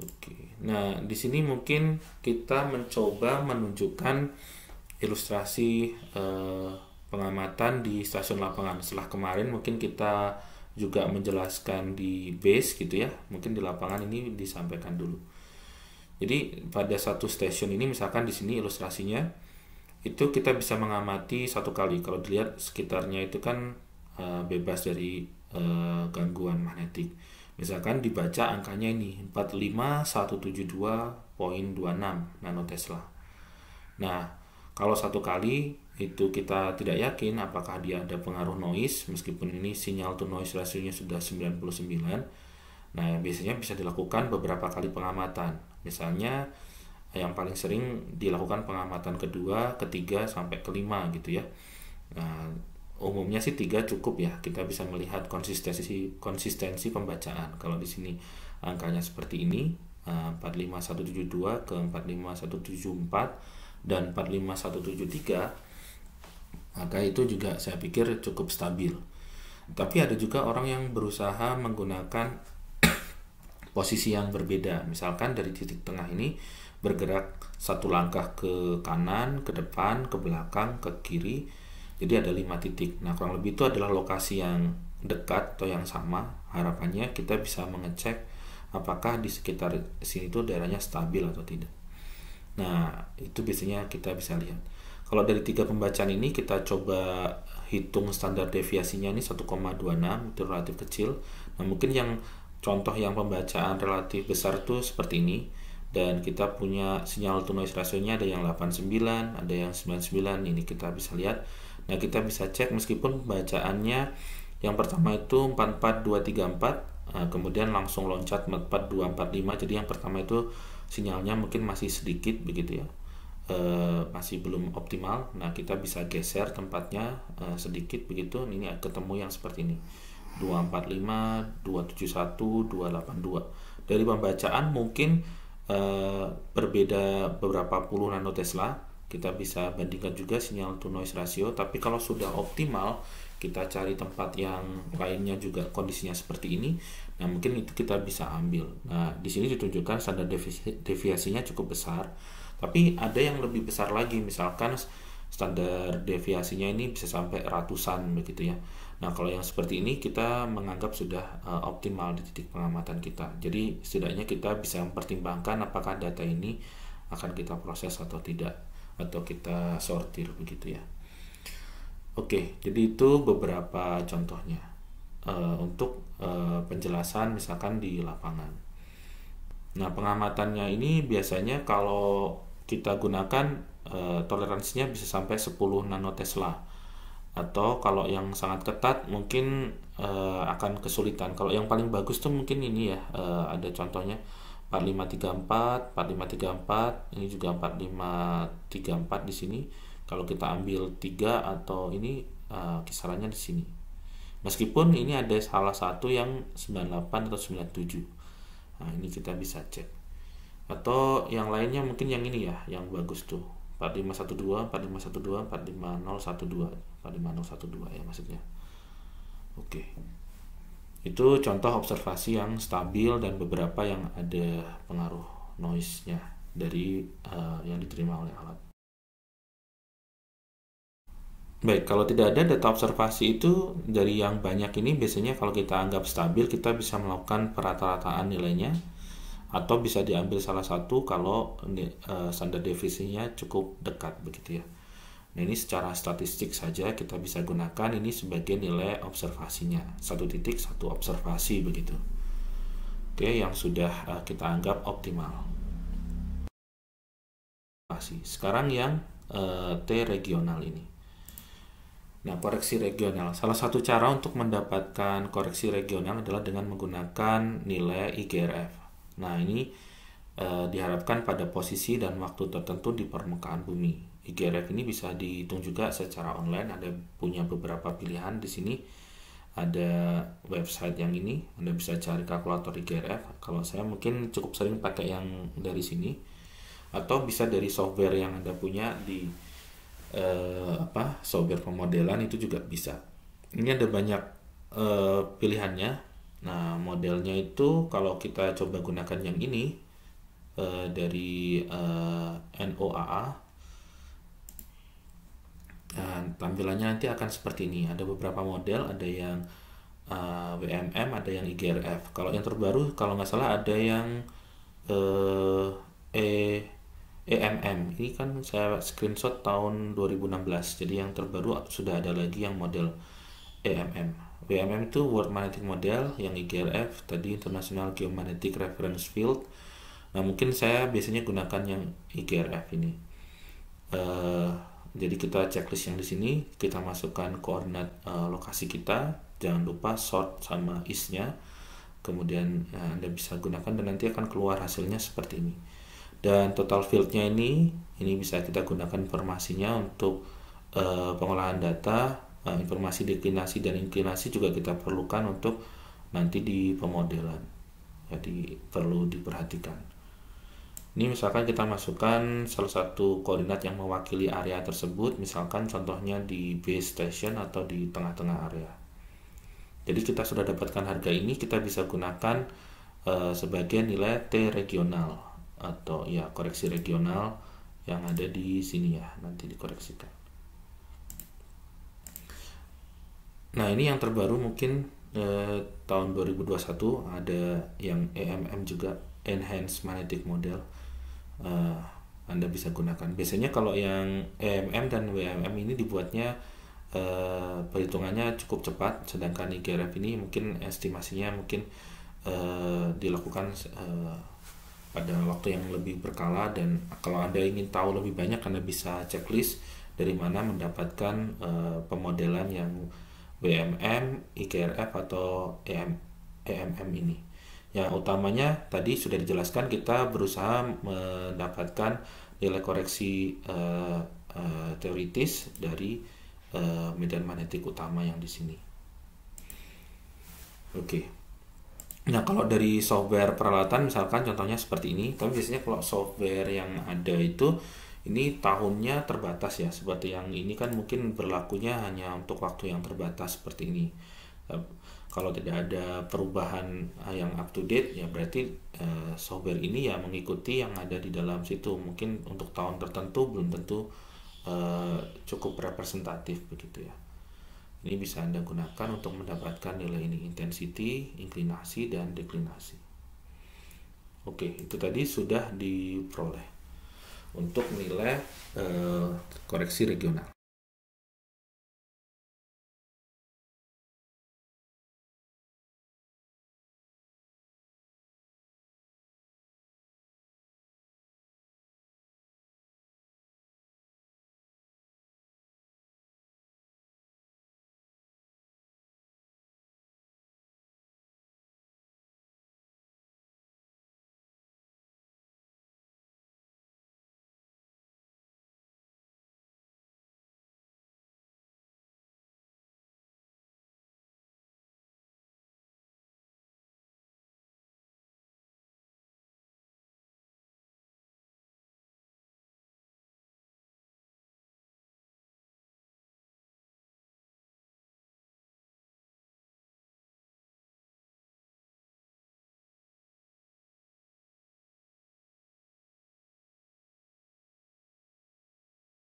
Oke. Nah, di sini mungkin kita mencoba menunjukkan ilustrasi eh, pengamatan di stasiun lapangan. Setelah kemarin mungkin kita juga menjelaskan di base gitu ya. Mungkin di lapangan ini disampaikan dulu. Jadi pada satu stasiun ini misalkan di sini ilustrasinya itu kita bisa mengamati satu kali. Kalau dilihat sekitarnya itu kan uh, bebas dari e, gangguan magnetik. Misalkan dibaca angkanya ini 45172.26 nanotesla. Nah, kalau satu kali itu kita tidak yakin apakah dia ada pengaruh noise meskipun ini sinyal to noise rasionya sudah 99. Nah, biasanya bisa dilakukan beberapa kali pengamatan. Misalnya yang paling sering dilakukan pengamatan kedua, ketiga sampai kelima gitu ya. Nah, umumnya sih tiga cukup ya kita bisa melihat konsistensi konsistensi pembacaan kalau di sini angkanya seperti ini 45172 eh, ke 45174 dan 45173 maka itu juga saya pikir cukup stabil tapi ada juga orang yang berusaha menggunakan posisi yang berbeda misalkan dari titik tengah ini bergerak satu langkah ke kanan ke depan ke belakang ke kiri jadi ada lima titik. Nah kurang lebih itu adalah lokasi yang dekat atau yang sama. Harapannya kita bisa mengecek apakah di sekitar sini itu daerahnya stabil atau tidak. Nah itu biasanya kita bisa lihat. Kalau dari tiga pembacaan ini kita coba hitung standar deviasinya ini 1,26 itu relatif kecil. Nah mungkin yang contoh yang pembacaan relatif besar itu seperti ini dan kita punya sinyal to noise rasionya ada yang 89, ada yang 99 ini kita bisa lihat. Nah, kita bisa cek meskipun bacaannya yang pertama itu 44234, eh, kemudian langsung loncat 44245. Jadi yang pertama itu sinyalnya mungkin masih sedikit begitu ya. E, masih belum optimal. Nah, kita bisa geser tempatnya e, sedikit begitu. Ini ketemu yang seperti ini. 245, 271, 282. Dari pembacaan mungkin Eh, berbeda beberapa puluh nanotesla kita bisa bandingkan juga sinyal to noise ratio tapi kalau sudah optimal kita cari tempat yang lainnya juga kondisinya seperti ini nah mungkin itu kita bisa ambil nah di sini ditunjukkan standar devi deviasinya cukup besar tapi ada yang lebih besar lagi misalkan standar deviasinya ini bisa sampai ratusan begitu ya Nah, kalau yang seperti ini kita menganggap sudah uh, optimal di titik pengamatan kita. Jadi, setidaknya kita bisa mempertimbangkan apakah data ini akan kita proses atau tidak atau kita sortir begitu ya. Oke, jadi itu beberapa contohnya uh, untuk uh, penjelasan misalkan di lapangan. Nah, pengamatannya ini biasanya kalau kita gunakan uh, toleransinya bisa sampai 10 nanotesla atau kalau yang sangat ketat mungkin uh, akan kesulitan. Kalau yang paling bagus tuh mungkin ini ya, uh, ada contohnya 4534, 4534, ini juga 4534 di sini. Kalau kita ambil 3 atau ini uh, kisarannya di sini. Meskipun ini ada salah satu yang 98 atau 97. Nah, ini kita bisa cek. Atau yang lainnya mungkin yang ini ya, yang bagus tuh. 4512 4512 45012 45012 ya maksudnya oke okay. itu contoh observasi yang stabil dan beberapa yang ada pengaruh noise-nya dari uh, yang diterima oleh alat Baik, kalau tidak ada data observasi itu dari yang banyak ini biasanya kalau kita anggap stabil kita bisa melakukan perata-rataan nilainya atau bisa diambil salah satu kalau uh, standar devisinya cukup dekat begitu ya. Nah, ini secara statistik saja kita bisa gunakan ini sebagai nilai observasinya. Satu titik satu observasi begitu. Oke, yang sudah uh, kita anggap optimal. Sekarang yang uh, T regional ini. Nah, koreksi regional. Salah satu cara untuk mendapatkan koreksi regional adalah dengan menggunakan nilai IGRF. Nah, ini e, diharapkan pada posisi dan waktu tertentu di permukaan bumi. IGRF ini bisa dihitung juga secara online, ada punya beberapa pilihan di sini. Ada website yang ini, Anda bisa cari kalkulator IGRF. Kalau saya mungkin cukup sering pakai yang dari sini atau bisa dari software yang Anda punya di e, apa? software pemodelan itu juga bisa. Ini ada banyak e, pilihannya Nah, modelnya itu kalau kita coba gunakan yang ini uh, dari uh, eh, NOAA, nah, tampilannya nanti akan seperti ini. Ada beberapa model, ada yang uh, eh, WMM, ada yang IGRF. Kalau yang terbaru, kalau nggak salah ada yang uh, e EMM. Ini kan saya screenshot tahun 2016, jadi yang terbaru sudah ada lagi yang model EMM. WMM itu World Magnetic Model, yang IGRF tadi International Geomagnetic Reference Field. Nah mungkin saya biasanya gunakan yang IGRF ini. Uh, jadi kita checklist yang di sini, kita masukkan koordinat uh, lokasi kita, jangan lupa short sama isnya. Kemudian uh, Anda bisa gunakan dan nanti akan keluar hasilnya seperti ini. Dan total fieldnya ini, ini bisa kita gunakan informasinya untuk uh, pengolahan data Eh, informasi deklinasi dan inklinasi juga kita perlukan untuk nanti di pemodelan jadi perlu diperhatikan ini misalkan kita masukkan salah satu koordinat yang mewakili area tersebut misalkan contohnya di base station atau di tengah-tengah area jadi kita sudah dapatkan harga ini kita bisa gunakan uh, sebagai nilai T regional atau ya koreksi regional yang ada di sini ya nanti dikoreksikan Nah ini yang terbaru mungkin eh, tahun 2021 ada yang EMM juga Enhanced Magnetic Model eh, Anda bisa gunakan. Biasanya kalau yang EMM dan WMM ini dibuatnya eh, perhitungannya cukup cepat, sedangkan IGRF ini mungkin estimasinya mungkin eh, dilakukan eh, pada waktu yang lebih berkala dan kalau anda ingin tahu lebih banyak anda bisa checklist dari mana mendapatkan eh, pemodelan yang bmm IGRF atau EM, EMM ini. yang utamanya tadi sudah dijelaskan kita berusaha mendapatkan nilai koreksi uh, uh, teoritis dari uh, medan magnetik utama yang di sini. Oke. Okay. Nah, kalau dari software peralatan misalkan contohnya seperti ini, tapi biasanya kalau software yang ada itu ini tahunnya terbatas ya seperti yang ini kan mungkin berlakunya hanya untuk waktu yang terbatas seperti ini eh, kalau tidak ada perubahan eh, yang up to date ya berarti eh, software ini ya mengikuti yang ada di dalam situ mungkin untuk tahun tertentu belum tentu eh, cukup representatif begitu ya ini bisa anda gunakan untuk mendapatkan nilai ini intensity inklinasi dan deklinasi oke itu tadi sudah diperoleh untuk nilai uh, koreksi regional.